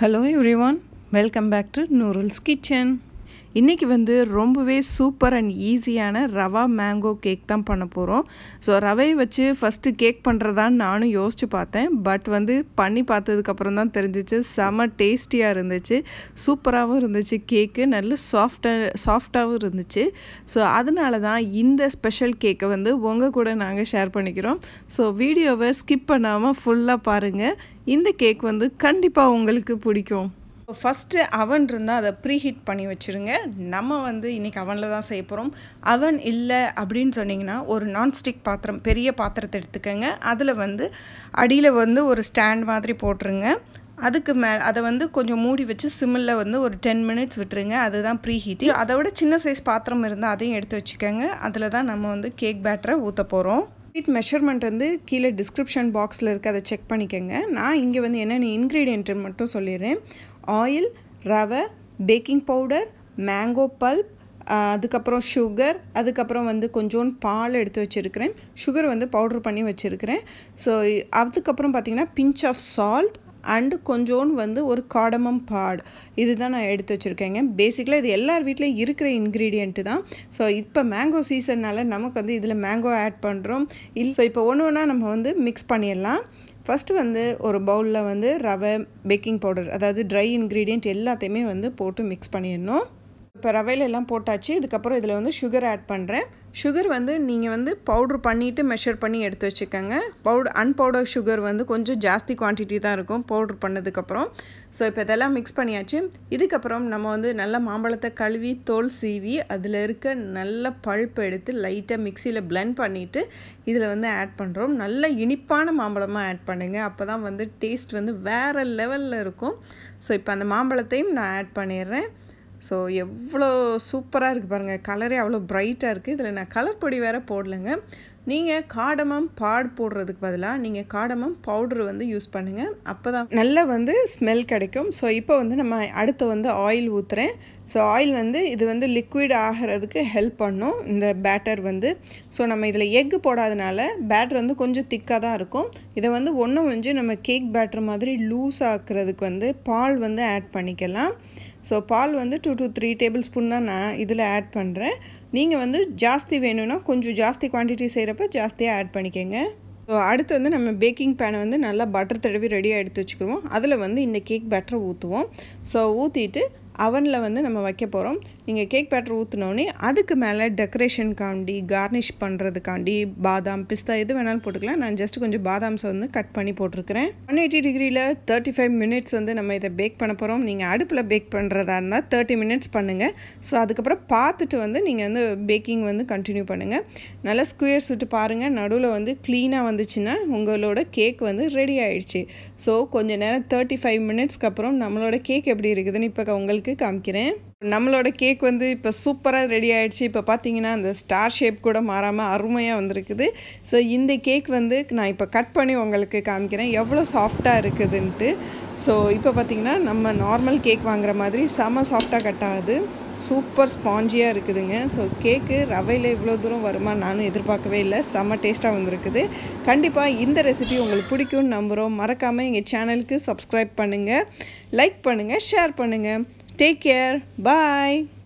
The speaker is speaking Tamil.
Hello everyone, welcome back to Nooral's Kitchen. இன்றைக்கி வந்து ரொம்பவே சூப்பர் அண்ட் ஈஸியான ரவா மேங்கோ கேக் தான் பண்ண போகிறோம் ஸோ ரவையை வச்சு ஃபஸ்ட்டு கேக் பண்ணுறதான்னு நானும் யோசித்து பார்த்தேன் பட் வந்து பண்ணி பார்த்ததுக்கப்புறம் தான் தெரிஞ்சிச்சு செம டேஸ்டியாக இருந்துச்சு சூப்பராகவும் இருந்துச்சு கேக்கு நல்ல சாஃப்டாக சாஃப்டாகவும் இருந்துச்சு ஸோ அதனால தான் இந்த ஸ்பெஷல் கேக்கை வந்து உங்கள் கூட நாங்கள் ஷேர் பண்ணிக்கிறோம் ஸோ வீடியோவை ஸ்கிப் பண்ணாமல் ஃபுல்லாக பாருங்கள் இந்த கேக் வந்து கண்டிப்பாக உங்களுக்கு பிடிக்கும் இப்போ ஃபஸ்ட்டு அவன் இருந்தால் அதை ப்ரீ ஹீட் பண்ணி வச்சுருங்க நம்ம வந்து இன்றைக்கி அவனில் தான் செய்ய போகிறோம் அவன் இல்லை அப்படின்னு சொன்னிங்கன்னா ஒரு நான்ஸ்டிக் பாத்திரம் பெரிய பாத்திரத்தை எடுத்துக்கோங்க அதில் வந்து அடியில் வந்து ஒரு ஸ்டாண்ட் மாதிரி போட்டுருங்க அதுக்கு மே அதை வந்து கொஞ்சம் மூடி வச்சு சிம்மில் வந்து ஒரு டென் மினிட்ஸ் விட்டுருங்க அதுதான் ப்ரீ ஹீட்டிங் அதை விட சின்ன சைஸ் பாத்திரம் இருந்தால் அதையும் எடுத்து வச்சுக்கோங்க அதில் தான் நம்ம வந்து கேக் பேட்டரை ஊற்ற போகிறோம் கம்ப்ளீட் மெஷர்மெண்ட் வந்து கீழே டிஸ்கிரிப்ஷன் பாக்ஸில் இருக்குது அதை செக் பண்ணிக்கோங்க நான் இங்கே வந்து என்னென்ன இன்க்ரீடியன்ட்டு மட்டும் சொல்லிடுறேன் oil rava baking powder mango pulp அதுக்கப்புறம் சுகர் அதுக்கப்புறம் வந்து கொஞ்சோண்டு பால் எடுத்து வச்சுருக்கிறேன் சுகர் வந்து பவுட்ரு பண்ணி வச்சுருக்கிறேன் ஸோ அதுக்கப்புறம் பார்த்திங்கன்னா பிஞ்ச் ஆஃப் சால்ட் அண்டு கொஞ்சோன்னு வந்து ஒரு காடமம் பாடு இது தான் நான் எடுத்து வச்சுருக்கேங்க பேசிக்கலாக இது எல்லார் வீட்லேயும் இருக்கிற இன்க்ரீடியண்ட்டு தான் ஸோ இப்போ மேங்கோ சீசன்னால் நமக்கு வந்து இதில் மேங்கோ ஆட் பண்ணுறோம் இல்லை ஸோ இப்போ ஒன்று ஒன்றா நம்ம வந்து மிக்ஸ் பண்ணிடலாம் ஃபஸ்ட்டு வந்து ஒரு பவுலில் வந்து ரவை பேக்கிங் பவுடர் அதாவது ட்ரை இன்க்ரீடியண்ட் எல்லாத்தையுமே வந்து போட்டு மிக்ஸ் பண்ணிடணும் இப்போ ரவையிலெல்லாம் போட்டாச்சு இதுக்கப்புறம் இதில் வந்து சுகர் ஆட் பண்ணுறேன் சுகர் வந்து நீங்கள் வந்து பவுட்ரு பண்ணிவிட்டு மெஷர் பண்ணி எடுத்து வச்சுக்கோங்க பவுடர் அன்பவுடர் சுகர் வந்து கொஞ்சம் ஜாஸ்தி குவான்டிட்டி தான் இருக்கும் பவுட்ரு பண்ணதுக்கப்புறம் ஸோ இப்போ இதெல்லாம் மிக்ஸ் பண்ணியாச்சு இதுக்கப்புறம் நம்ம வந்து நல்லா மாம்பழத்தை கழுவி தோல் சீவி அதில் இருக்க நல்ல பழுப்பு எடுத்து லைட்டாக மிக்சியில் பிளெண்ட் பண்ணிவிட்டு இதில் வந்து ஆட் பண்ணுறோம் நல்ல இனிப்பான மாம்பழமாக ஆட் பண்ணுங்கள் அப்போ தான் வந்து டேஸ்ட் வந்து வேறு லெவலில் இருக்கும் ஸோ இப்போ அந்த மாம்பழத்தையும் நான் ஆட் பண்ணிடுறேன் ஸோ எவ்வளோ சூப்பராக இருக்குது பாருங்கள் கலரே அவ்வளோ ப்ரைட்டாக இருக்குது இதில் நான் கலர் பொடி வேறு போடலைங்க நீங்கள் காடமம் பாடு போடுறதுக்கு பதிலாக நீங்கள் காடமம் பவுட்ரு வந்து யூஸ் பண்ணுங்கள் அப்போ தான் நல்லா வந்து ஸ்மெல் கிடைக்கும் ஸோ இப்போ வந்து நம்ம அடுத்து வந்து ஆயில் ஊற்றுறேன் ஸோ ஆயில் வந்து இது வந்து லிக்விட் ஆகிறதுக்கு ஹெல்ப் பண்ணும் இந்த பேட்டர் வந்து ஸோ நம்ம இதில் எக் போடாதனால பேட்டர் வந்து கொஞ்சம் திக்காக தான் இருக்கும் இதை வந்து ஒன்று கொஞ்சம் நம்ம கேக் பேட்டர் மாதிரி லூஸ் ஆக்கிறதுக்கு வந்து பால் வந்து ஆட் பண்ணிக்கலாம் ஸோ பால் வந்து two to three tablespoon தான் நான் இதில் ஆட் பண்ணுறேன் நீங்கள் வந்து ஜாஸ்தி வேணும்னா கொஞ்சம் ஜாஸ்தி குவான்டிட்டி செய்கிறப்ப ஜாஸ்தியாக ஆட் பண்ணிக்கோங்க ஸோ அடுத்து வந்து நம்ம பேக்கிங் பேனை வந்து நல்லா பட்டர் தடவி ரெடியாக எடுத்து வச்சுக்கிடுவோம் அதில் வந்து இந்த கேக் பட்டரை ஊற்றுவோம் ஸோ ஊற்றிட்டு அவனில் வந்து நம்ம வைக்க போகிறோம் நீங்கள் கேக் பேட்டர் ஊற்றினோடனே அதுக்கு மேலே டெக்கரேஷனுக்காண்டி கார்னிஷ் பண்ணுறதுக்காண்டி பாதாம் பிஸ்தா எது வேணாலும் போட்டுக்கலாம் நான் ஜஸ்ட் கொஞ்சம் பாதாம்ஸை வந்து கட் பண்ணி போட்டிருக்கிறேன் ஒன் எயிட்டி டிகிரியில் தேர்ட்டி ஃபைவ் மினிட்ஸ் வந்து நம்ம இதை பேக் பண்ண போகிறோம் நீங்கள் அடுப்பில் பேக் பண்ணுறதா இருந்தால் தேர்ட்டி மினிட்ஸ் பண்ணுங்கள் ஸோ அதுக்கப்புறம் பார்த்துட்டு வந்து நீங்கள் வந்து பேக்கிங் வந்து கண்டினியூ பண்ணுங்கள் நல்லா ஸ்குயர்ஸ் விட்டு பாருங்கள் நடுவில் வந்து க்ளீனாக வந்துச்சுன்னா உங்களோட கேக் வந்து ரெடி ஆகிடுச்சு ஸோ கொஞ்சம் நேரம் தேர்ட்டி ஃபைவ் மினிட்ஸ்க்கு அப்புறம் நம்மளோட கேக் எப்படி இருக்குதுன்னு இப்போ உங்களுக்கு உங்களுக்கு காமிக்கிறேன் நம்மளோட கேக் வந்து இப்போ சூப்பராக ரெடி ஆகிடுச்சு இப்போ பார்த்தீங்கன்னா அந்த ஸ்டார் ஷேப் கூட மாறாமல் அருமையாக வந்திருக்குது ஸோ இந்த கேக் வந்து நான் இப்போ கட் பண்ணி உங்களுக்கு காமிக்கிறேன் எவ்வளோ சாஃப்டாக இருக்குதுன்ட்டு ஸோ இப்போ பார்த்திங்கன்னா நம்ம நார்மல் கேக் வாங்குற மாதிரி செம சாஃப்டாக கட் ஆகுது சூப்பர் ஸ்பாஞ்சியாக இருக்குதுங்க ஸோ கேக்கு ரவையில் இவ்வளோ தூரம் வருமா நானும் எதிர்பார்க்கவே இல்லை செம்ம டேஸ்ட்டாக வந்திருக்குது கண்டிப்பாக இந்த ரெசிபி உங்களுக்கு பிடிக்கும்னு நம்புகிறோம் மறக்காமல் எங்கள் சேனலுக்கு சப்ஸ்கிரைப் பண்ணுங்கள் லைக் பண்ணுங்கள் ஷேர் பண்ணுங்கள் Take care. Bye.